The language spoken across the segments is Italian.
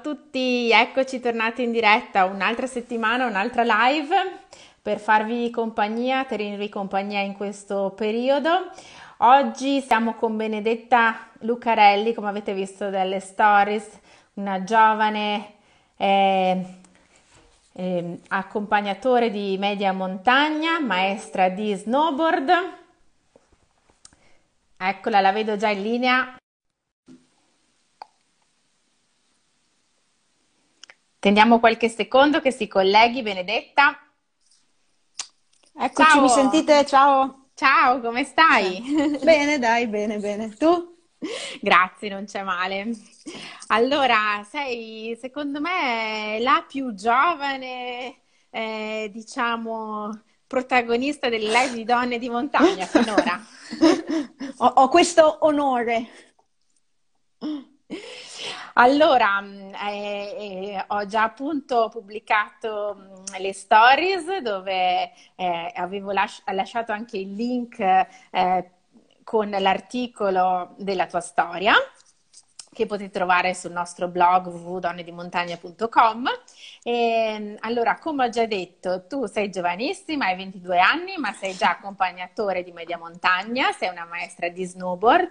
tutti, eccoci tornati in diretta un'altra settimana, un'altra live per farvi compagnia, tenervi compagnia in questo periodo. Oggi siamo con Benedetta Lucarelli, come avete visto dalle stories, una giovane eh, eh, accompagnatore di media montagna, maestra di snowboard. Eccola, la vedo già in linea. Tendiamo qualche secondo che si colleghi, Benedetta. Eccoci, ciao. mi sentite? Ciao. Ciao, come stai? bene, dai, bene, bene. Tu? Grazie, non c'è male. Allora, sei secondo me la più giovane, eh, diciamo, protagonista delle live di Donne di Montagna finora. ho, ho questo onore. Allora, mm, eh, eh, ho già appunto pubblicato mm, le stories dove eh, avevo las- lasciato anche il link eh, con l'articolo della tua storia che potete trovare sul nostro blog www.donnedimontagna.com. E, ehm, allora, come ho già detto, tu sei giovanissima, hai 22 anni, ma sei già accompagnatore di media montagna, sei una maestra di snowboard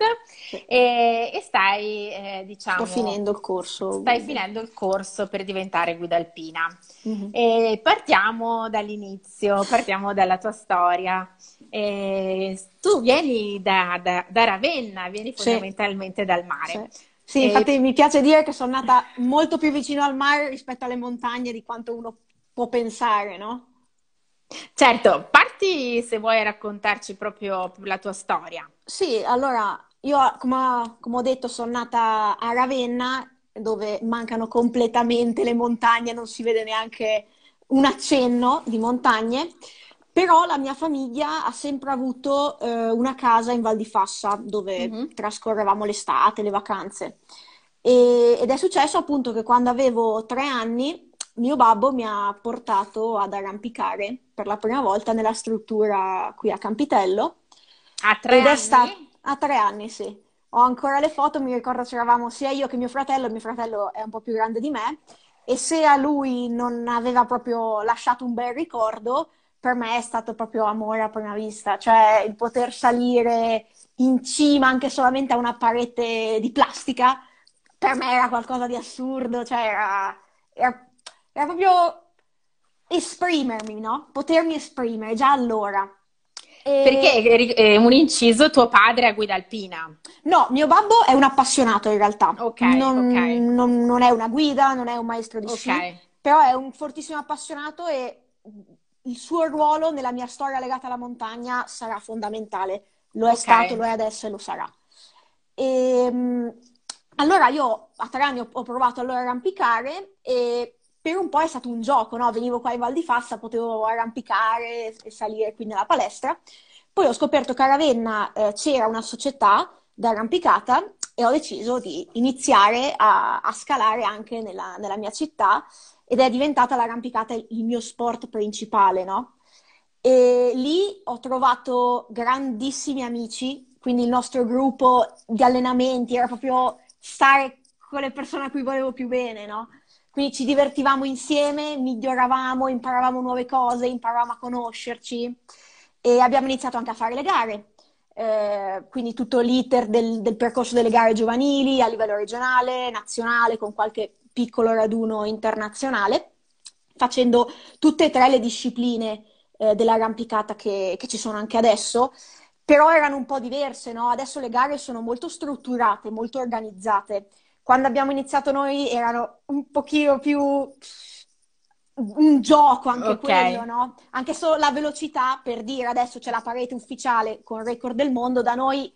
e, e, stai, eh, diciamo... Sto finendo il corso. Stai finendo il corso per diventare guida alpina. Mm-hmm. partiamo dall'inizio, partiamo dalla tua storia. E tu vieni da, da, da Ravenna, vieni fondamentalmente sì. dal mare. Sì. Sì, infatti mi piace dire che sono nata molto più vicino al mare rispetto alle montagne di quanto uno può pensare, no? Certo, parti se vuoi raccontarci proprio la tua storia. Sì, allora io come, come ho detto sono nata a Ravenna dove mancano completamente le montagne, non si vede neanche un accenno di montagne. Però la mia famiglia ha sempre avuto eh, una casa in Val di Fassa dove mm-hmm. trascorrevamo l'estate, le vacanze. E, ed è successo appunto che quando avevo tre anni mio babbo mi ha portato ad arrampicare per la prima volta nella struttura qui a Campitello. A tre anni? Sta... A tre anni, sì. Ho ancora le foto, mi ricordo c'eravamo sia io che mio fratello, mio fratello è un po' più grande di me, e se a lui non aveva proprio lasciato un bel ricordo, per me è stato proprio amore a prima vista, cioè il poter salire in cima anche solamente a una parete di plastica, per me era qualcosa di assurdo, cioè era, era, era proprio esprimermi, no? Potermi esprimere già allora. E... Perché eh, un inciso, tuo padre è guida alpina? No, mio babbo è un appassionato in realtà. Ok. Non, okay. non, non è una guida, non è un maestro di sci, però è un fortissimo appassionato e il suo ruolo nella mia storia legata alla montagna sarà fondamentale. Lo è okay. stato, lo è adesso e lo sarà. E, ehm, allora io a tre anni ho, ho provato allora a arrampicare e per un po' è stato un gioco, no? Venivo qua in Val di Fassa, potevo arrampicare e salire qui nella palestra. Poi ho scoperto che a Ravenna eh, c'era una società d'arrampicata e ho deciso di iniziare a, a scalare anche nella, nella mia città ed è diventata l'arrampicata il mio sport principale, no? E lì ho trovato grandissimi amici, quindi il nostro gruppo di allenamenti era proprio stare con le persone a cui volevo più bene, no? Quindi ci divertivamo insieme, miglioravamo, imparavamo nuove cose, imparavamo a conoscerci e abbiamo iniziato anche a fare le gare. Eh, quindi tutto l'iter del, del, percorso delle gare giovanili a livello regionale, nazionale, con qualche piccolo raduno internazionale, facendo tutte e tre le discipline eh, dell'arrampicata che, che, ci sono anche adesso, però erano un po' diverse, no? adesso le gare sono molto strutturate, molto organizzate. Quando abbiamo iniziato noi erano un pochino più un gioco anche okay. quello, no? Anche solo la velocità, per dire adesso c'è la parete ufficiale con il record del mondo, da noi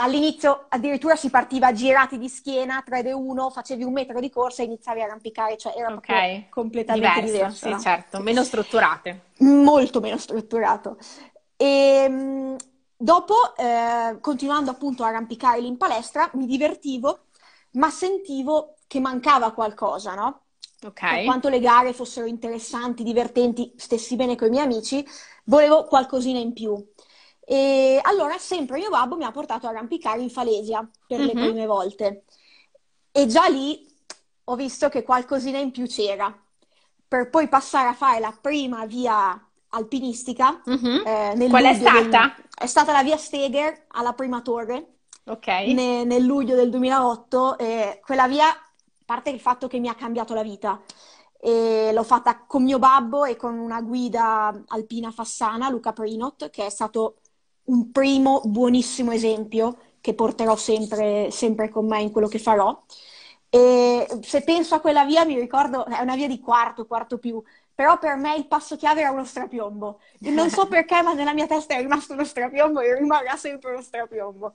all'inizio addirittura si partiva girati di schiena, 3D1, facevi un metro di corsa e iniziavi a arrampicare, cioè erano okay. completamente diverso. diverso sì, no? certo, meno strutturate. Molto meno strutturato. E, ehm, dopo, eh, continuando appunto a arrampicare lì in palestra, mi divertivo, ma sentivo che mancava qualcosa, no? Okay. Per quanto le gare fossero interessanti, divertenti, stessi bene con i miei amici, volevo qualcosina in più. E allora sempre mio babbo mi ha portato a arrampicare in Falesia per mm-hmm. le mhm. prime volte. E già lì ho visto che qualcosina in più c'era. Per poi passare a fare la prima via alpinistica. Mm-hmm. Eh, Qual è stata? Del... È stata la via Steger alla prima torre. Okay. Ne... nel luglio del 2008. Eh, quella via, a parte il fatto che mi ha cambiato la vita. E l'ho fatta con mio babbo e con una guida alpina fassana, Luca Prinot, che è stato un primo buonissimo esempio che porterò sempre, sempre con me in quello che farò. E se penso a quella via, mi ricordo, è una via di quarto, quarto più, però per me il passo chiave era uno strapiombo. E non so perché, ma nella mia testa è rimasto uno strapiombo e rimarrà sempre uno strapiombo.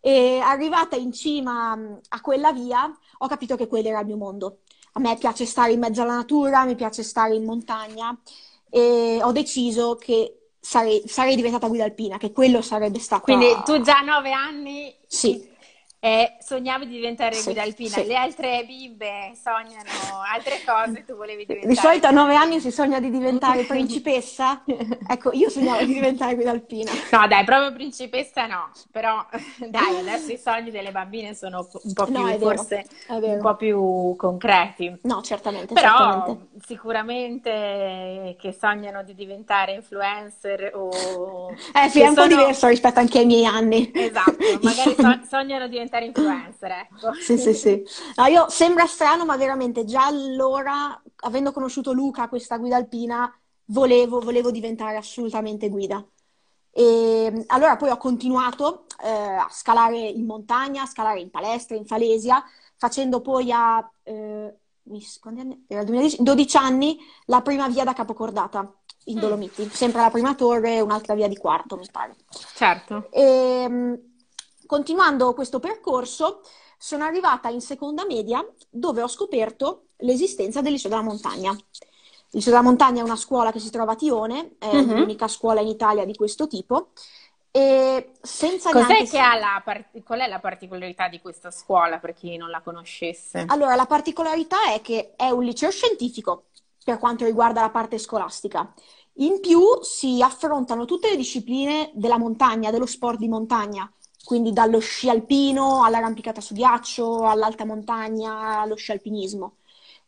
E arrivata in cima mm, a quella via, ho capito che quello era il mio mondo. A me piace stare in mezzo alla natura, mi piace stare in montagna e ho deciso che sarei, sarei diventata guida alpina, che quello sarebbe stato. Quindi tu già a nove anni sì. Eh, sognavi di diventare sì, guida alpina, sì. le altre bimbe sognano altre cose, tu volevi diventare... Di solito a nove anni si sogna di diventare principessa, ecco io sognavo di diventare guida alpina. No dai, proprio principessa no, però dai, adesso i sogni delle bambine sono un po' più, no, forse, un po più concreti. No, certamente. Però certamente. sicuramente che sognano di diventare influencer o... Eh sì, è un sono... po' diverso rispetto anche ai miei anni. Esatto, magari so- sognano di diventare diventare influencer, ecco. Sì, sì, sì. No, io sembra strano, ma veramente già allora, avendo conosciuto Luca, questa guida alpina, volevo, volevo diventare assolutamente guida. E allora poi ho continuato eh, a scalare in montagna, a scalare in palestra, in falesia, facendo poi a eh, era 2010, 12 anni la prima via da Capocordata in mm. Dolomiti, sempre la prima torre un'altra via di quarto, mi pare. Certo. E, Continuando questo percorso, sono arrivata in seconda media dove ho scoperto l'esistenza del della montagna. Il della montagna è una scuola che si trova a Tione, è uh-huh. l'unica scuola in Italia di questo tipo. E senza Cos'è neanche... che ha la part... Qual è la particolarità di questa scuola per chi non la conoscesse? Allora, la particolarità è che è un liceo scientifico per quanto riguarda la parte scolastica. In più si affrontano tutte le discipline della montagna, dello sport di montagna, quindi dallo sci alpino all'arrampicata su ghiaccio, all'alta montagna, allo sci alpinismo.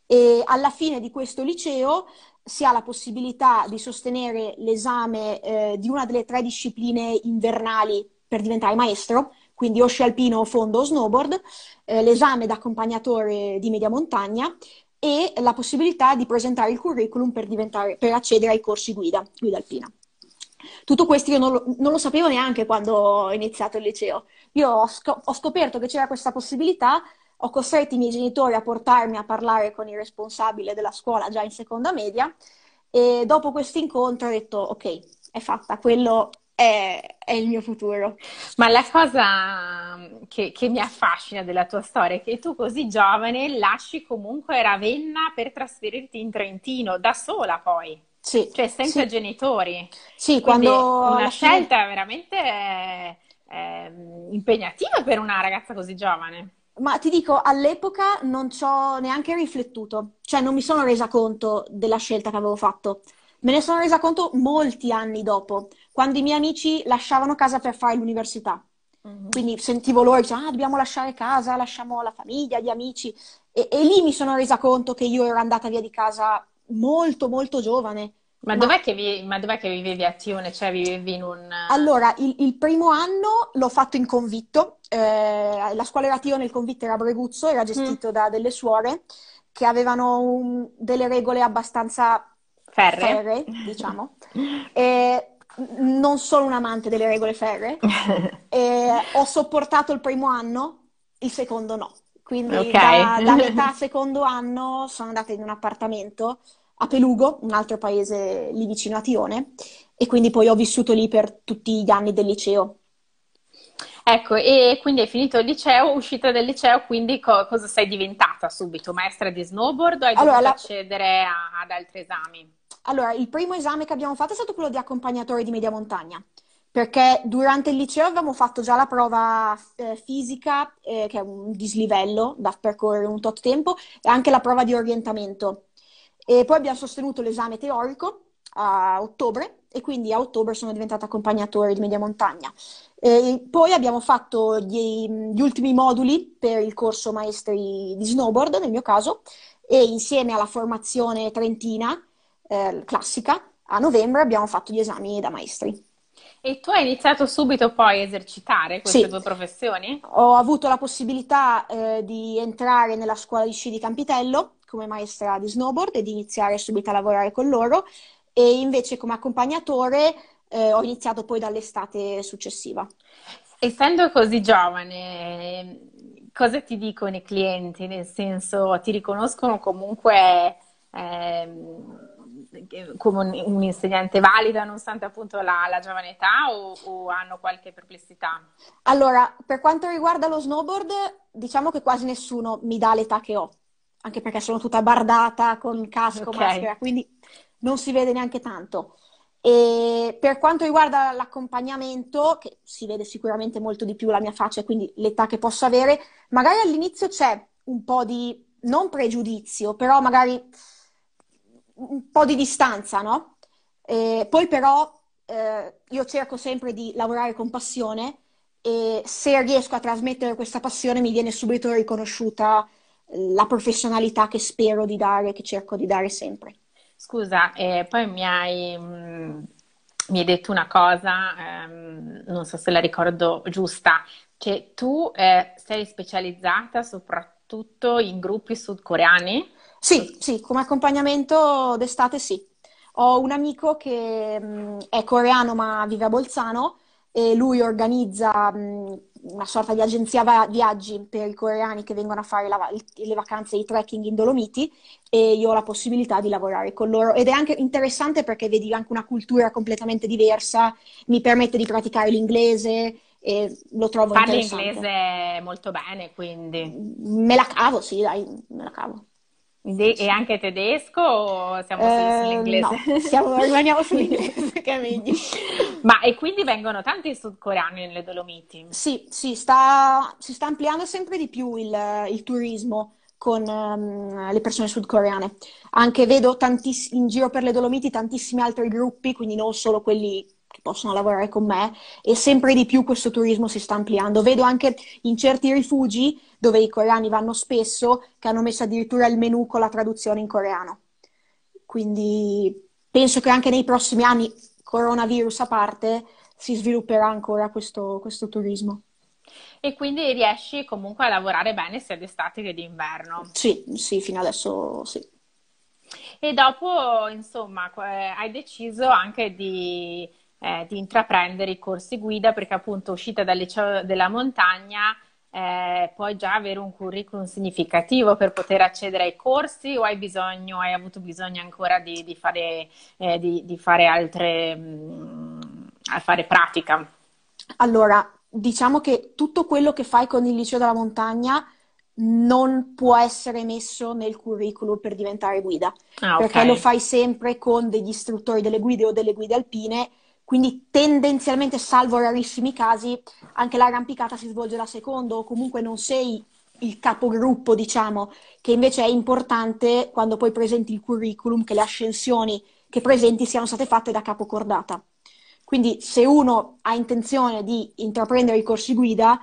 E alla fine di questo liceo si ha la possibilità di sostenere l'esame eh, di una delle tre discipline invernali per diventare maestro, quindi o sci alpino, fondo o snowboard, eh, l'esame da accompagnatore di media montagna e la possibilità di presentare il curriculum per, per accedere ai corsi guida, guida alpina. Tutto questo io non lo, non lo, sapevo neanche quando ho iniziato il liceo. Io ho, scop- ho scoperto che c'era questa possibilità, ho costretto i miei genitori a portarmi a parlare con il responsabile della scuola già in seconda media e dopo questo incontro ho detto ok, è fatta, quello è, è, il mio futuro. Ma la cosa mm, che, che, mi affascina della tua storia è che tu così giovane lasci comunque Ravenna per trasferirti in Trentino, da sola poi. Sì, cioè senza sì. genitori. Sì, quando una scelta veramente eh, eh, impegnativa per una ragazza così giovane. Ma ti dico, all'epoca non ci ho neanche riflettuto, cioè non mi sono resa conto della scelta che avevo fatto. Me ne sono resa conto molti anni dopo, quando i miei amici lasciavano casa per fare l'università. Mm-hmm. Quindi sentivo loro dire, ah, dobbiamo lasciare casa, lasciamo la famiglia, gli amici. E, e lì mi sono resa conto che io ero andata via di casa molto molto giovane. Ma, ma... Dov'è, che vi... ma dov'è, che vivevi a Tione? Cioè vivevi in un... Allora, il, il primo anno l'ho fatto in convitto, eh, la scuola era a Tione, il convitto era a Breguzzo, era gestito mm. da delle suore che avevano un... delle regole abbastanza ferree, ferre, diciamo. e non sono un amante delle regole ferre, ho sopportato il primo anno, il secondo no. Quindi okay. da, da metà secondo anno sono andata in un appartamento a Pelugo, un altro paese lì vicino a Tione, e quindi poi ho vissuto lì per tutti gli anni del liceo. Ecco, e quindi hai finito il liceo, uscita del liceo, quindi co- cosa sei diventata subito? Maestra di snowboard o hai allora, dovuto la... accedere a- ad altri esami? Allora, il primo esame che abbiamo fatto è stato quello di accompagnatore di media montagna perché durante il liceo avevamo fatto già la prova eh, fisica, eh, che è un dislivello da percorrere un tot tempo, e anche la prova di orientamento. E poi abbiamo sostenuto l'esame teorico a ottobre e quindi a ottobre sono diventata accompagnatore di media montagna. E poi abbiamo fatto gli, gli ultimi moduli per il corso maestri di snowboard, nel mio caso, e insieme alla formazione trentina eh, classica, a novembre abbiamo fatto gli esami da maestri. E tu hai iniziato subito poi a esercitare queste sì. tue professioni? Ho avuto la possibilità eh, di entrare nella scuola di sci di Campitello come maestra di snowboard e di iniziare subito a lavorare con loro e invece come accompagnatore eh, ho iniziato poi dall'estate successiva. Essendo così giovane, cosa ti dicono i clienti? Nel senso, ti riconoscono comunque... Ehm come un, un insegnante valida nonostante appunto la, la giovane età o, o, hanno qualche perplessità? Allora, per quanto riguarda lo snowboard, diciamo che quasi nessuno mi dà l'età che ho, anche perché sono tutta bardata con casco, okay. maschera, quindi non si vede neanche tanto. E per quanto riguarda l'accompagnamento, che si vede sicuramente molto di più la mia faccia, quindi l'età che posso avere, magari all'inizio c'è un po' di non pregiudizio, però magari un po' di distanza, no? E poi però eh, io cerco sempre di lavorare con passione e se riesco a trasmettere questa passione mi viene subito riconosciuta la professionalità che spero di dare, che cerco di dare sempre. Scusa, eh, poi mi hai, mh, mm, mi hai, detto una cosa, ehm, non so se la ricordo giusta, che tu eh, sei specializzata soprattutto in gruppi sudcoreani? Sì, sì, come accompagnamento d'estate sì. Ho un amico che mh, è coreano ma vive a Bolzano e lui organizza mh, una sorta di agenzia va- viaggi per i coreani che vengono a fare la- le vacanze di trekking in Dolomiti e io ho la possibilità di lavorare con loro ed è anche interessante perché vedi anche una cultura completamente diversa, mi permette di praticare l'inglese e lo trovo Parli interessante. Parli inglese molto bene, quindi. Me la cavo, sì, dai, me la cavo. Quindi, e anche tedesco o siamo eh, sull'inglese? No, siamo, rimaniamo sull'inglese, che amici. Ma e quindi vengono tanti sudcoreani nelle Dolomiti? Sì, sì sta, si sta ampliando sempre di più il, il turismo con um, le persone sudcoreane. Anche vedo tantiss- in giro per le Dolomiti tantissimi altri gruppi, quindi non solo quelli possono lavorare con me e sempre di più questo turismo si sta ampliando. Vedo anche in certi rifugi dove i coreani vanno spesso che hanno messo addirittura il menu con la traduzione in coreano. Quindi penso che anche nei prossimi anni, coronavirus a parte, si svilupperà ancora questo, questo turismo. E quindi riesci comunque a lavorare bene sia d'estate che d'inverno. Sì, sì, fino adesso sì. E dopo, insomma, hai deciso anche di eh, di intraprendere i corsi guida perché appunto uscita dal liceo della montagna eh, puoi già avere un curriculum significativo per poter accedere ai corsi o hai bisogno, hai avuto bisogno ancora di, di fare, eh, di, di fare altre, mh, mm, fare pratica? Allora, diciamo che tutto quello che fai con il liceo della montagna non può essere messo nel curriculum per diventare guida, ah, okay. perché lo fai sempre con degli istruttori delle guide o delle guide alpine quindi tendenzialmente, salvo rarissimi casi, anche l'arrampicata si svolge da secondo o comunque non sei il capogruppo, diciamo, che invece è importante quando poi presenti il curriculum, che le ascensioni che presenti siano state fatte da capocordata. Quindi se uno ha intenzione di intraprendere i corsi guida,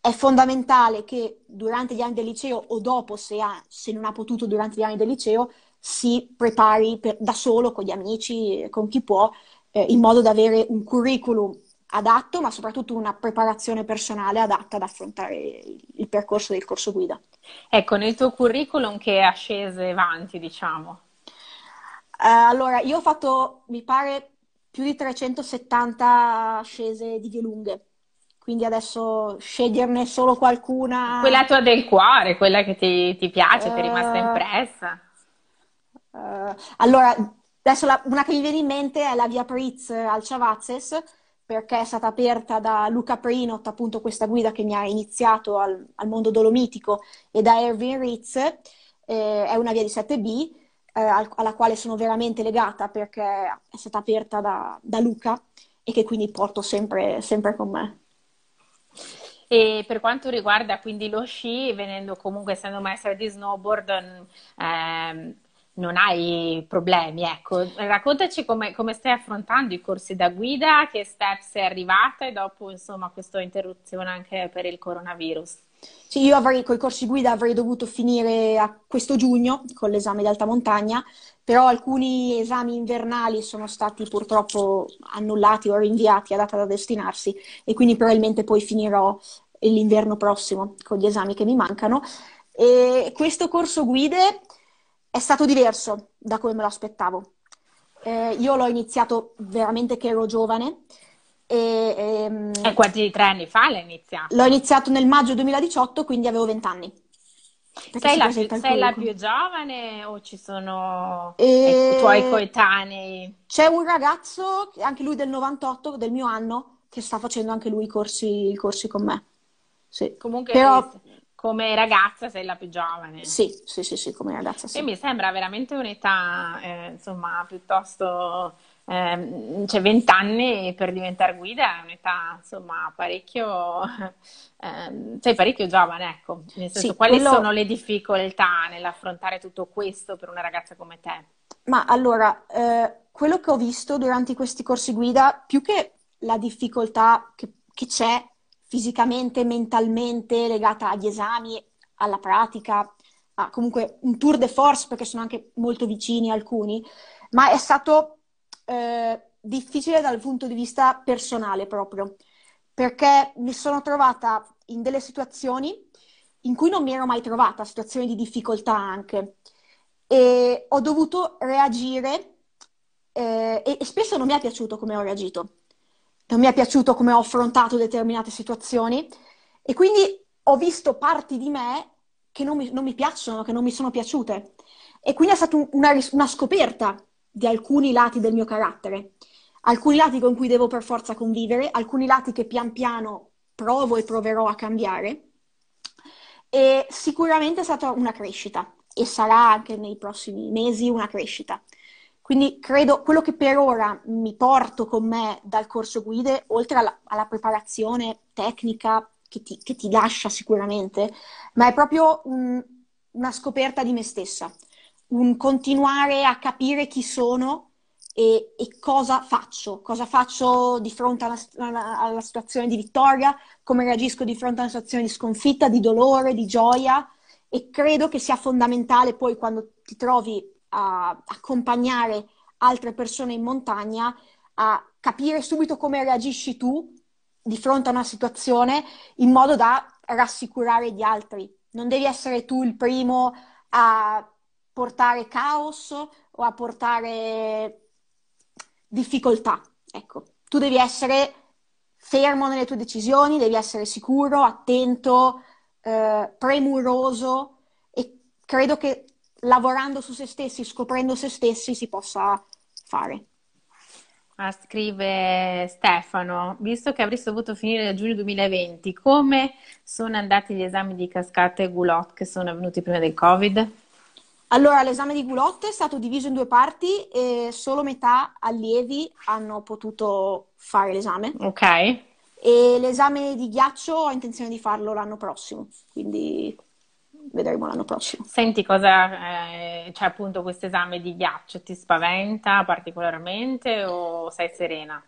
è fondamentale che durante gli anni del liceo o dopo, se, ha, se non ha potuto durante gli anni del liceo, si prepari per, da solo, con gli amici, con chi può, eh, in modo da avere un curriculum adatto, ma soprattutto una preparazione personale adatta ad affrontare il percorso del corso guida. Ecco, nel tuo curriculum che ascese avanti, diciamo. Uh, allora, io ho fatto, mi pare, più di 370 ascese di vie lunghe, quindi adesso sceglierne solo qualcuna... Quella tua del cuore, quella che ti, ti piace, uh, ti è rimasta eh, impressa. Uh, allora, Adesso la, una che mi viene in mente è la via Pritz eh, al Chavazes, perché è stata aperta da Luca Prinot, appunto questa guida che mi ha iniziato al, al mondo dolomitico, e da Erwin Ritz, eh, è una via di 7B, eh, al, alla quale sono veramente legata perché è stata aperta da, da Luca e che quindi porto sempre, sempre con me. E per quanto riguarda quindi lo sci, venendo comunque essendo maestra di snowboard, ehm, non hai problemi. Ecco, raccontaci come, come, stai affrontando i corsi da guida, che step sei arrivata e dopo insomma questa interruzione anche per il coronavirus. Sì, io avrei, con i corsi guida avrei dovuto finire a questo giugno con l'esame di alta montagna, però alcuni esami invernali sono stati purtroppo annullati o rinviati a data da destinarsi e quindi probabilmente poi finirò l'inverno prossimo con gli esami che mi mancano. E questo corso guide è stato diverso da come me lo aspettavo. Eh, io l'ho iniziato veramente che ero giovane. E, ehm, e quasi tre anni fa l'hai iniziato? L'ho iniziato nel maggio 2018, quindi avevo vent'anni. Sei, la più, sei la, più, giovane o ci sono e... i tuoi coetanei? C'è un ragazzo, anche lui del 98, del mio anno, che sta facendo anche lui i corsi, corsi con me. Sì. Comunque Però come ragazza sei la più giovane. Sì, sì, sì, sì come ragazza sì. E mi sembra veramente un'età, eh, insomma, piuttosto... Ehm, cioè 20 anni per diventare guida è un'età, insomma, parecchio... Eh, sei parecchio giovane, ecco. Nel senso, sì, quali quello... sono le difficoltà nell'affrontare tutto questo per una ragazza come te? Ma allora, eh, quello che ho visto durante questi corsi guida, più che la difficoltà che, che c'è fisicamente, mentalmente, legata agli esami, alla pratica, a comunque un tour de force perché sono anche molto vicini alcuni, ma è stato eh, difficile dal punto di vista personale proprio, perché mi sono trovata in delle situazioni in cui non mi ero mai trovata, situazioni di difficoltà anche, e ho dovuto reagire eh, e, e spesso non mi è piaciuto come ho reagito non mi è piaciuto come ho affrontato determinate situazioni e quindi ho visto parti di me che non mi, non mi piacciono, che non mi sono piaciute. E quindi è stata una, una scoperta di alcuni lati del mio carattere, alcuni lati con cui devo per forza convivere, alcuni lati che pian piano provo e proverò a cambiare. E sicuramente è stata una crescita e sarà anche nei prossimi mesi una crescita. Quindi credo quello che per ora mi porto con me dal corso guide, oltre alla, alla preparazione tecnica che ti, che ti, lascia sicuramente, ma è proprio un, una scoperta di me stessa, un continuare a capire chi sono e, e cosa faccio, cosa faccio di fronte alla, alla, alla situazione di vittoria, come reagisco di fronte a una situazione di sconfitta, di dolore, di gioia e credo che sia fondamentale poi quando ti trovi a accompagnare altre persone in montagna a capire subito come reagisci tu di fronte a una situazione in modo da rassicurare gli altri. Non devi essere tu il primo a portare caos o a portare difficoltà. Ecco, tu devi essere fermo nelle tue decisioni, devi essere sicuro, attento, eh, premuroso e credo che lavorando su se stessi, scoprendo se stessi, si possa fare. Ah, scrive Stefano, visto che avresti dovuto finire a giugno 2020, come sono andati gli esami di cascata e gulot che sono avvenuti prima del Covid? Allora, l'esame di gulot è stato diviso in due parti e solo metà allievi hanno potuto fare l'esame. Ok. E l'esame di ghiaccio ho intenzione di farlo l'anno prossimo, quindi vedremo l'anno prossimo. Senti cosa, eh, cioè appunto questo esame di ghiaccio ti spaventa particolarmente o sei serena?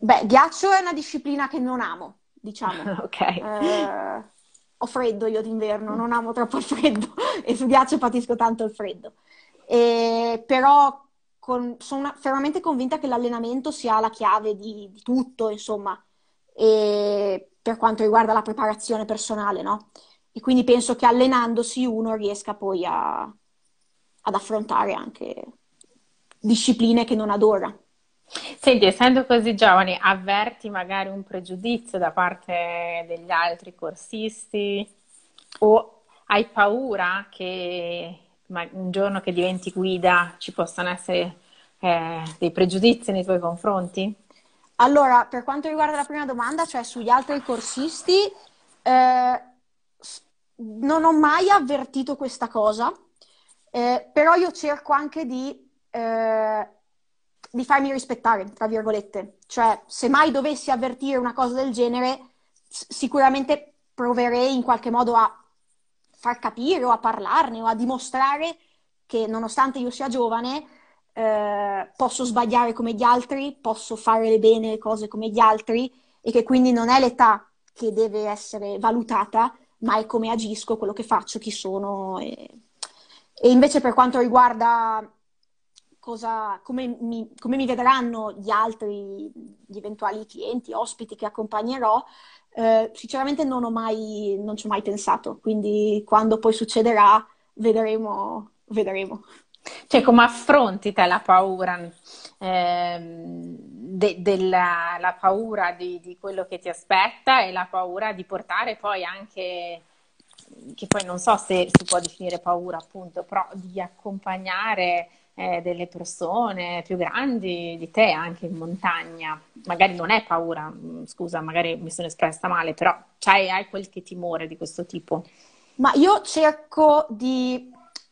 Beh, ghiaccio è una disciplina che non amo, diciamo. ok. Eh, ho freddo io d'inverno, non amo troppo il freddo e su ghiaccio patisco tanto il freddo. E, però con, sono fermamente convinta che l'allenamento sia la chiave di, di tutto, insomma, e per quanto riguarda la preparazione personale, no? E quindi penso che allenandosi uno riesca poi a, ad affrontare anche discipline che non adora. Senti, essendo così giovani, avverti magari un pregiudizio da parte degli altri corsisti o hai paura che un giorno che diventi guida ci possano essere eh, dei pregiudizi nei tuoi confronti? Allora, per quanto riguarda la prima domanda, cioè sugli altri corsisti, eh, non ho mai avvertito questa cosa, eh, però io cerco anche di, eh, di, farmi rispettare, tra virgolette. Cioè, se mai dovessi avvertire una cosa del genere, sicuramente proverei in qualche modo a far capire o a parlarne o a dimostrare che nonostante io sia giovane, eh, posso sbagliare come gli altri, posso fare bene le cose come gli altri e che quindi non è l'età che deve essere valutata, ma è come agisco, quello che faccio, chi sono. E, e invece per quanto riguarda cosa, come, mi, come, mi, vedranno gli altri, gli eventuali clienti, ospiti che accompagnerò, eh, sinceramente non, ho mai, non ci ho mai pensato, quindi quando poi succederà vedremo. vedremo. Cioè, come affronti te la paura? ehm, de, della paura di, di, quello che ti aspetta e la paura di portare poi anche, che poi non so se si può definire paura appunto, però di accompagnare eh, delle persone più grandi di te anche in montagna. Magari non è paura, mm, scusa, magari mi sono espressa male, però hai qualche timore di questo tipo? Ma io cerco di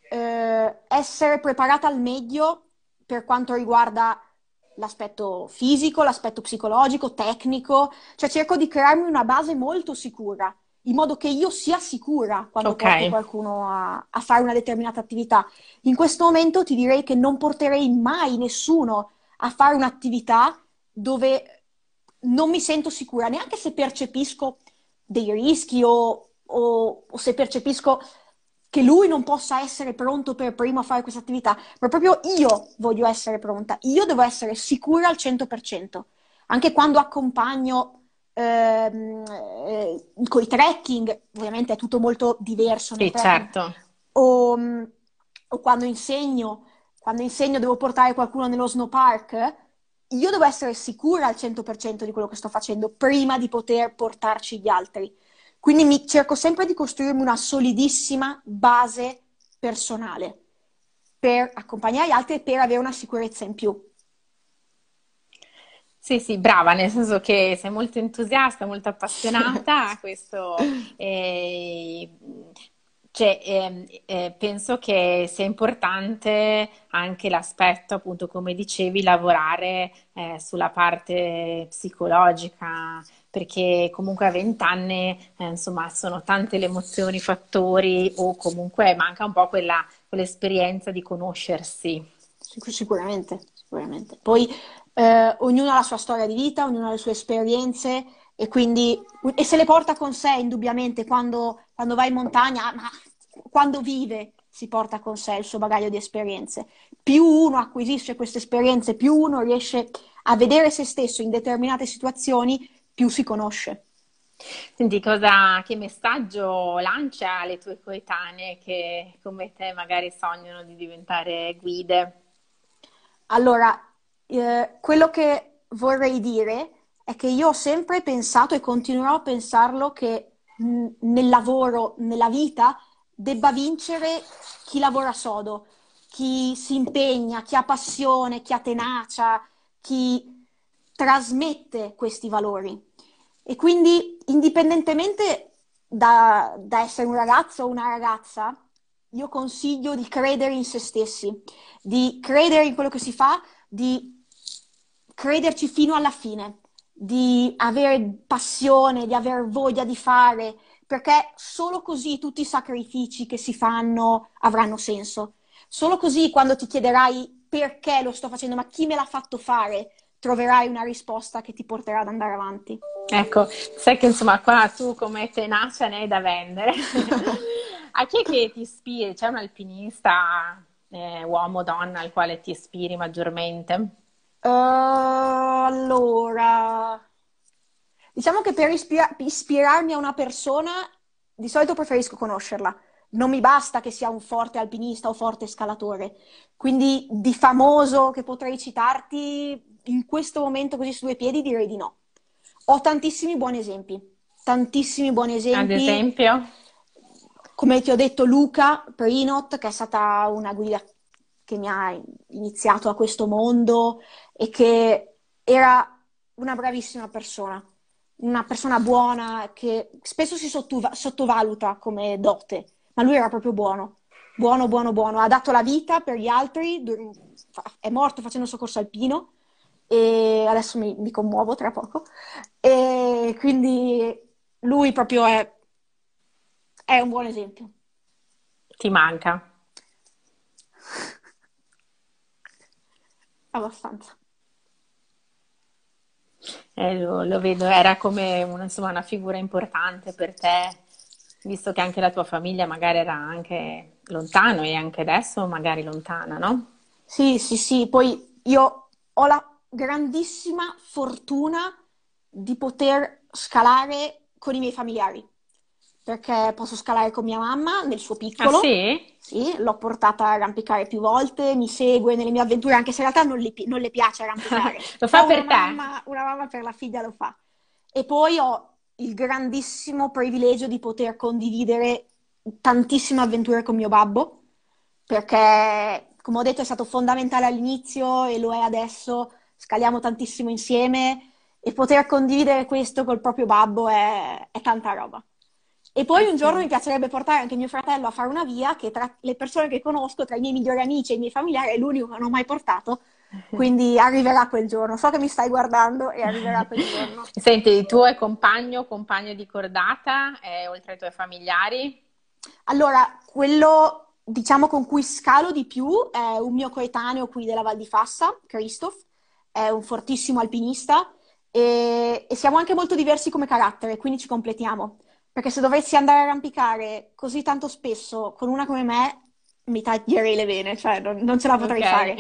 eh, essere preparata al meglio per quanto riguarda l'aspetto fisico, l'aspetto psicologico, tecnico, cioè cerco di crearmi una base molto sicura, in modo che io sia sicura quando okay. porto qualcuno a, a, fare una determinata attività. In questo momento ti direi che non porterei mai nessuno a fare un'attività dove non mi sento sicura, neanche se percepisco dei rischi o, o, o se percepisco che lui non possa essere pronto per primo a fare questa attività, ma proprio io voglio essere pronta, io devo essere sicura al 100%, anche quando accompagno ehm, eh, con i trekking, ovviamente è tutto molto diverso. Sì, certo. O, mm, o, quando insegno, quando insegno devo portare qualcuno nello snow park, io devo essere sicura al 100% di quello che sto facendo prima di poter portarci gli altri. Quindi mi cerco sempre di costruirmi una solidissima base personale per accompagnare gli altri e per avere una sicurezza in più. Sì, sì, brava, nel senso che sei molto entusiasta, molto appassionata a questo. Eh, cioè, eh, eh, penso che sia importante anche l'aspetto, appunto, come dicevi, lavorare eh, sulla parte psicologica, perché comunque a vent'anni eh, insomma sono tante le emozioni, i fattori o comunque manca un po' quella, quell'esperienza di conoscersi. Sicuramente, sicuramente. Poi eh, ognuno ha la sua storia di vita, ognuno ha le sue esperienze e quindi e se le porta con sé indubbiamente quando, quando va in montagna, ma quando vive si porta con sé il suo bagaglio di esperienze. Più uno acquisisce queste esperienze, più uno riesce a vedere se stesso in determinate situazioni più si conosce. Senti, cosa, che messaggio lancia alle tue coetanee che come te magari sognano di diventare guide? Allora, eh, quello che vorrei dire è che io ho sempre pensato e continuerò a pensarlo che mh, mm, nel lavoro, nella vita, debba vincere chi lavora sodo, chi si impegna, chi ha passione, chi ha tenacia, chi trasmette questi valori. E quindi, indipendentemente da, da essere un ragazzo o una ragazza, io consiglio di credere in se stessi, di credere in quello che si fa, di crederci fino alla fine, di avere passione, di avere voglia di fare, perché solo così tutti i sacrifici che si fanno avranno senso. Solo così quando ti chiederai perché lo sto facendo, ma chi me l'ha fatto fare, troverai una risposta che ti porterà ad andare avanti. Ecco, sai che insomma qua tu come tenacia ne hai da vendere. a chi è che ti ispiri? C'è un alpinista, eh, uomo o donna, al quale ti ispiri maggiormente? Uh, allora, diciamo che per ispira- ispirarmi a una persona di solito preferisco conoscerla. Non mi basta che sia un forte alpinista o forte scalatore. Quindi di famoso che potrei citarti, in questo momento così su due piedi direi di no. Ho tantissimi buoni esempi, tantissimi buoni esempi. Ad esempio? Come ti ho detto Luca Prinot, che è stata una guida che mi ha iniziato a questo mondo e che era una bravissima persona, una persona buona che spesso si sottuva- sottovaluta come dote, ma lui era proprio buono, buono, buono, buono. Ha dato la vita per gli altri, è morto facendo soccorso alpino, e adesso mi, mi commuovo tra poco. E quindi lui proprio è, è un buon esempio. Ti manca? Abbastanza. Eh, lo, lo, vedo, era come una, insomma, una figura importante per te, visto che anche la tua famiglia magari era anche lontano e anche adesso magari lontana, no? Sì, sì, sì, poi io ho la grandissima fortuna di poter scalare con i miei familiari. Perché posso scalare con mia mamma nel suo piccolo. Ah, sì? Sì, l'ho portata a arrampicare più volte, mi segue nelle mie avventure, anche se in realtà non le, non le piace arrampicare. lo fa Ho per una te. Mamma, una mamma per la figlia lo fa. E poi ho il grandissimo privilegio di poter condividere tantissime avventure con mio babbo, perché, come ho detto, è stato fondamentale all'inizio e lo è adesso scaliamo tantissimo insieme e poter condividere questo col proprio babbo è, è tanta roba. E poi un giorno mi piacerebbe portare anche mio fratello a fare una via che tra le persone che conosco, tra i miei migliori amici e i miei familiari, è l'unico che non ho mai portato. Quindi arriverà quel giorno. So che mi stai guardando e arriverà quel giorno. Senti, il tuo è compagno, compagno di cordata, eh, oltre ai tuoi familiari? Allora, quello diciamo con cui scalo di più è un mio coetaneo qui della Val di Fassa, Christoph, è un fortissimo alpinista e, e siamo anche molto diversi come carattere, quindi ci completiamo. Perché se dovessi andare a arrampicare così tanto spesso con una come me, mi taglierei le vene, cioè non, non ce la potrei okay. fare.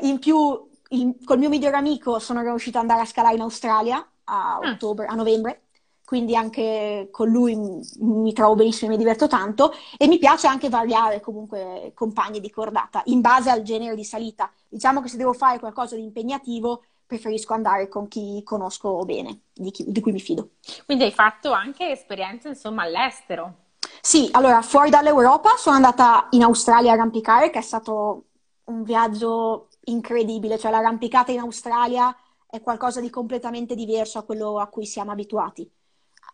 Eh, in più, il, col mio migliore amico sono riuscita ad andare a scalare in Australia a, ah. ottobre, ah. a novembre quindi anche con lui mi trovo benissimo e mi diverto tanto e mi piace anche variare comunque compagni di cordata in base al genere di salita. Diciamo che se devo fare qualcosa di impegnativo preferisco andare con chi conosco bene, di, chi, di cui mi fido. Quindi hai fatto anche esperienze insomma all'estero. Sì, allora fuori dall'Europa sono andata in Australia a arrampicare che è stato un viaggio incredibile, cioè l'arrampicata in Australia è qualcosa di completamente diverso a quello a cui siamo abituati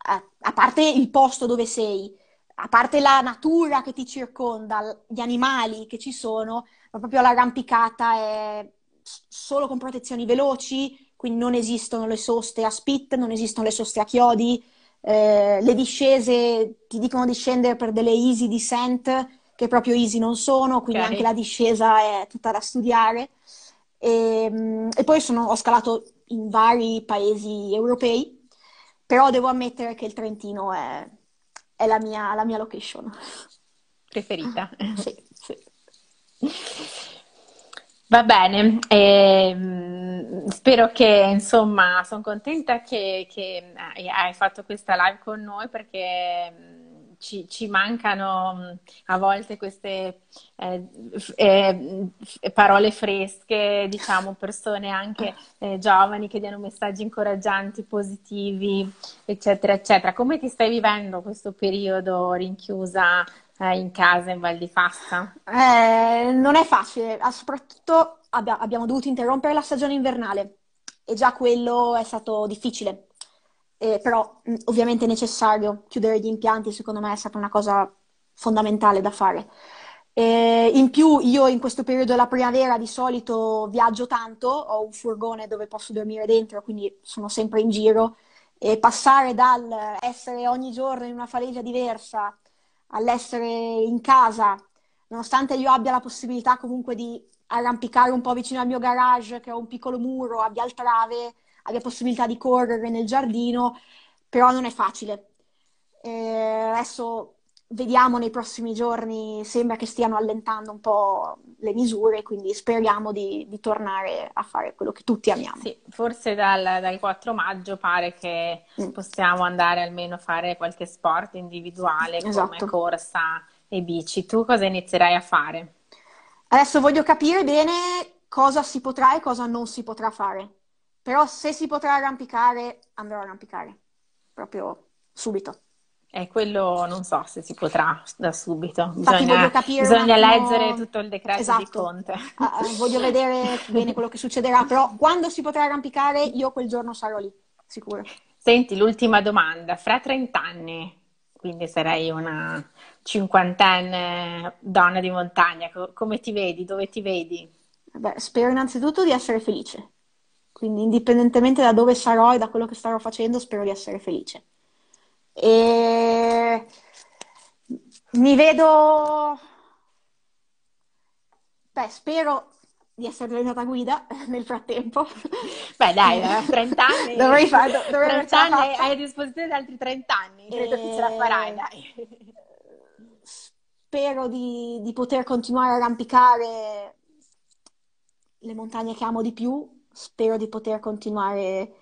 a parte il posto dove sei, a parte la natura che ti circonda, gli animali che ci sono, ma proprio l'arrampicata è solo con protezioni veloci, quindi non esistono le soste a spit, non esistono le soste a chiodi, eh, le discese ti dicono di scendere per delle easy descent, che proprio easy non sono, quindi okay. anche la discesa è tutta da studiare. E, ehm, e poi sono, ho scalato in vari paesi europei, però devo ammettere che il Trentino è, è la, mia, la, mia, location. Preferita. sì, sì. Va bene, eh, spero che insomma sono contenta che, che eh, hai fatto questa live con noi perché ci, ci, mancano mm, a volte queste eh, eh, parole fresche, diciamo persone anche eh, giovani che diano messaggi incoraggianti, positivi, eccetera, eccetera. Come ti stai vivendo questo periodo rinchiusa eh, in casa in Val di Fassa? Eh, non è facile, ah, soprattutto abbiamo dovuto interrompere la stagione invernale e già quello è stato difficile eh, però mm, ovviamente è necessario chiudere gli impianti, secondo me è stata una cosa fondamentale da fare. Eh, in più io in questo periodo della primavera di solito viaggio tanto, ho un furgone dove posso dormire dentro, quindi sono sempre in giro e passare dal essere ogni giorno in una falegia diversa all'essere in casa, nonostante io abbia la possibilità comunque di arrampicare un po' vicino al mio garage che ho un piccolo muro, abbia il altrave, abbia possibilità di correre nel giardino, però non è facile. Eh, adesso vediamo nei prossimi giorni, sembra che stiano allentando un po' le misure, quindi speriamo di, di tornare a fare quello che tutti amiamo. Sì, forse dal, dal 4 maggio pare che mm. possiamo andare almeno a fare qualche sport individuale come esatto. corsa e bici. Tu cosa inizierai a fare? Adesso voglio capire bene cosa si potrà e cosa non si potrà fare. Però se si potrà arrampicare, andrò a arrampicare, proprio subito. E eh, quello non so se si potrà da subito. Bisogna, bisogna leggere tutto il decreto esatto. di Conte. Uh, voglio vedere bene quello che succederà, però quando si potrà arrampicare io quel giorno sarò lì, sicuro. Senti, l'ultima domanda. Fra 30 anni, quindi sarei una cinquantenne donna di montagna, come ti vedi? Dove ti vedi? Beh, spero innanzitutto di essere felice quindi indipendentemente da dove sarò e da quello che starò facendo, spero di essere felice. E mi vedo... Beh, spero di essere diventata guida nel frattempo. Beh dai, eh. 30 anni. Dovrei fare... Do- dovrei 30 anni, hai a disposizione altri 30 anni, credo e... che ce la farai, dai. Spero di, di poter continuare a arrampicare le montagne che amo di più, spero di poter continuare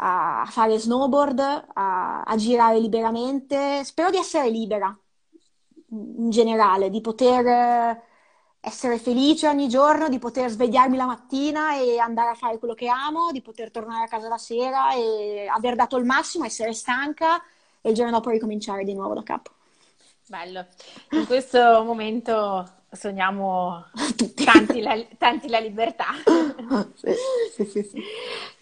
a fare snowboard, a, a girare liberamente, spero di essere libera in generale, di poter eh, essere felice ogni giorno, di poter svegliarmi la mattina e andare a fare quello che amo, di poter tornare a casa la sera e aver dato il massimo, essere stanca e il giorno dopo ricominciare di nuovo da capo. Bello. In questo momento sogniamo Tutti. Tanti, la, tanti la libertà. sì, sì, sì,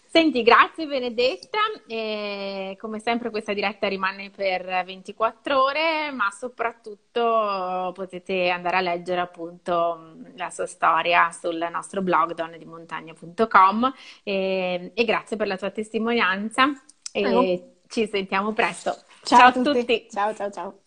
Senti, grazie Benedetta, e come sempre questa diretta rimane per 24 ore, ma soprattutto potete andare a leggere appunto la sua storia sul nostro blog donnedimontagna.com e, e grazie per la tua testimonianza e oh. ci sentiamo presto. Ciao, ciao a tutti. tutti. Ciao ciao ciao.